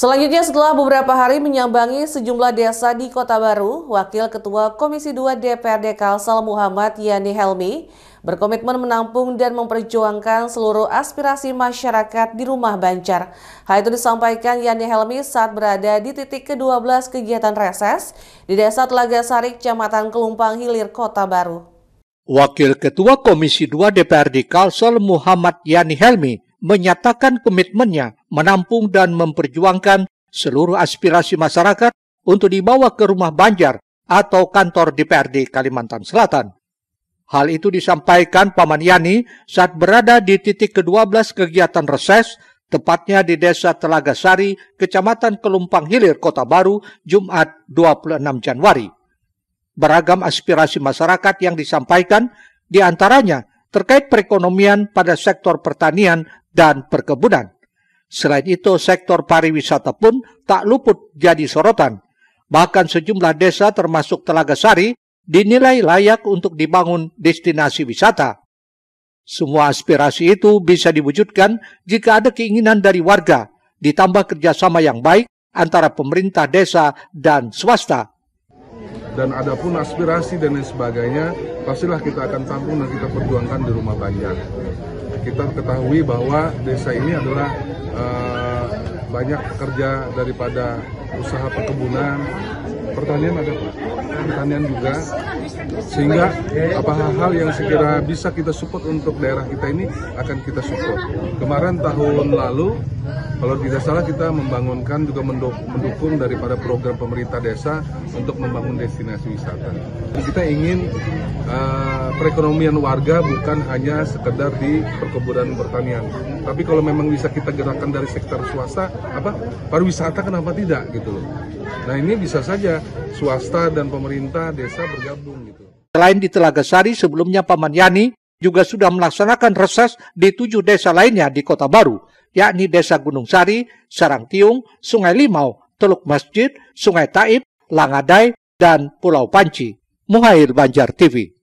Selanjutnya setelah beberapa hari menyambangi sejumlah desa di Kota Baru, Wakil Ketua Komisi 2 DPRD Kalsel Muhammad Yani Helmi berkomitmen menampung dan memperjuangkan seluruh aspirasi masyarakat di rumah Banjar. Hal itu disampaikan Yani Helmi saat berada di titik ke-12 kegiatan reses di Desa Telaga Sarik, Kecamatan Kelumpang Hilir, Kota Baru. Wakil Ketua Komisi 2 DPRD Kalsel Muhammad Yani Helmi menyatakan komitmennya menampung dan memperjuangkan seluruh aspirasi masyarakat untuk dibawa ke rumah Banjar atau kantor DPRD Kalimantan Selatan. Hal itu disampaikan Paman Yani saat berada di titik ke-12 kegiatan reses, tepatnya di Desa Telaga Sari, Kecamatan Kelumpang Hilir, Kota Baru, Jumat 26 Januari. Beragam aspirasi masyarakat yang disampaikan, diantaranya terkait perekonomian pada sektor pertanian dan perkebunan. Selain itu, sektor pariwisata pun tak luput jadi sorotan. Bahkan sejumlah desa termasuk Telaga Sari dinilai layak untuk dibangun destinasi wisata. Semua aspirasi itu bisa diwujudkan jika ada keinginan dari warga, ditambah kerjasama yang baik antara pemerintah desa dan swasta dan ada pun aspirasi dan lain sebagainya pastilah kita akan tampung dan kita perjuangkan di rumah banjar kita ketahui bahwa desa ini adalah uh, banyak kerja daripada usaha perkebunan pertanian ada pak pertanian juga sehingga apa hal-hal yang sekira bisa kita support untuk daerah kita ini akan kita support kemarin tahun lalu kalau tidak salah kita membangunkan juga mendukung daripada program pemerintah desa untuk membangun destinasi wisata kita ingin uh, perekonomian warga bukan hanya sekedar di perkebunan pertanian. Tapi kalau memang bisa kita gerakan dari sektor swasta, apa pariwisata kenapa tidak gitu loh. Nah ini bisa saja swasta dan pemerintah desa bergabung gitu. Selain di Telaga Sari, sebelumnya Paman Yani juga sudah melaksanakan reses di tujuh desa lainnya di Kota Baru, yakni Desa Gunung Sari, Sarang Sarangtiung, Sungai Limau, Teluk Masjid, Sungai Taib, Langadai, dan Pulau Panci. Muhair Banjar TV.